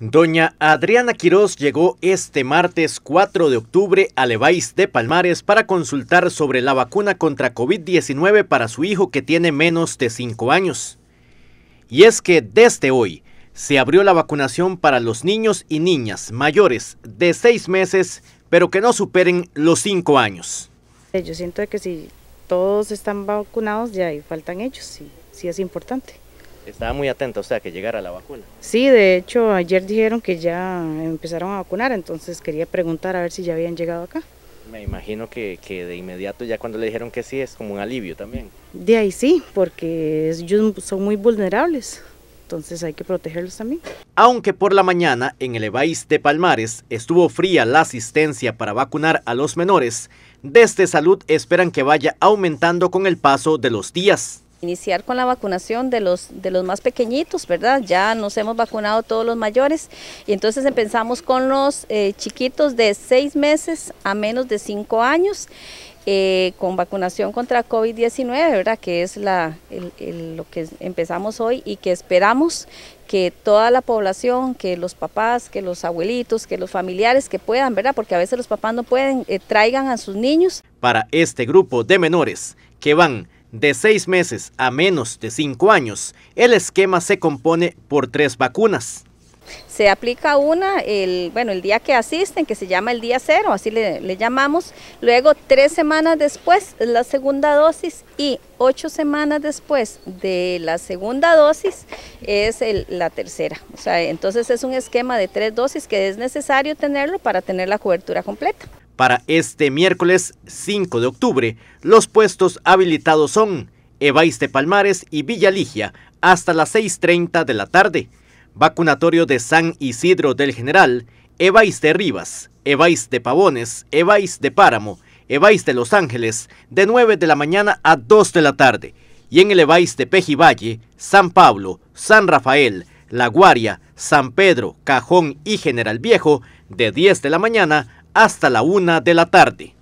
Doña Adriana Quiroz llegó este martes 4 de octubre a Leváis de Palmares para consultar sobre la vacuna contra COVID-19 para su hijo que tiene menos de 5 años. Y es que desde hoy se abrió la vacunación para los niños y niñas mayores de 6 meses, pero que no superen los 5 años. Yo siento que si todos están vacunados, ya faltan ellos, sí, sí es importante. Estaba muy atento, o sea, que llegara la vacuna. Sí, de hecho ayer dijeron que ya empezaron a vacunar, entonces quería preguntar a ver si ya habían llegado acá. Me imagino que, que de inmediato ya cuando le dijeron que sí es como un alivio también. De ahí sí, porque ellos son muy vulnerables entonces hay que protegerlos también. Aunque por la mañana en el Ebaís de Palmares estuvo fría la asistencia para vacunar a los menores, desde Salud esperan que vaya aumentando con el paso de los días. Iniciar con la vacunación de los, de los más pequeñitos, ¿verdad? Ya nos hemos vacunado todos los mayores y entonces empezamos con los eh, chiquitos de seis meses a menos de cinco años. Eh, con vacunación contra COVID-19, ¿verdad? Que es lo que empezamos hoy y que esperamos que toda la población, que los papás, que los abuelitos, que los familiares que puedan, ¿verdad? Porque a veces los papás no pueden, eh, traigan a sus niños. Para este grupo de menores que van de seis meses a menos de cinco años, el esquema se compone por tres vacunas. Se aplica una, el, bueno, el día que asisten, que se llama el día cero, así le, llamamos. Luego, tres semanas después, la segunda dosis y ocho semanas después de la segunda dosis es la tercera. O sea, entonces es un esquema de tres dosis que es necesario tenerlo para tener la cobertura completa. Para este miércoles 5 de octubre, los puestos habilitados son de Palmares y Villa Ligia hasta las 6.30 de la tarde, vacunatorio de San Isidro del General, de Rivas, de Pavones, de Páramo, de Los Ángeles, de 9 de la mañana a 2 de la tarde, y en el de Pejivalle, San Pablo, San Rafael, La Guaria, San Pedro, Cajón y General Viejo, de 10 de la mañana hasta la una de la tarde.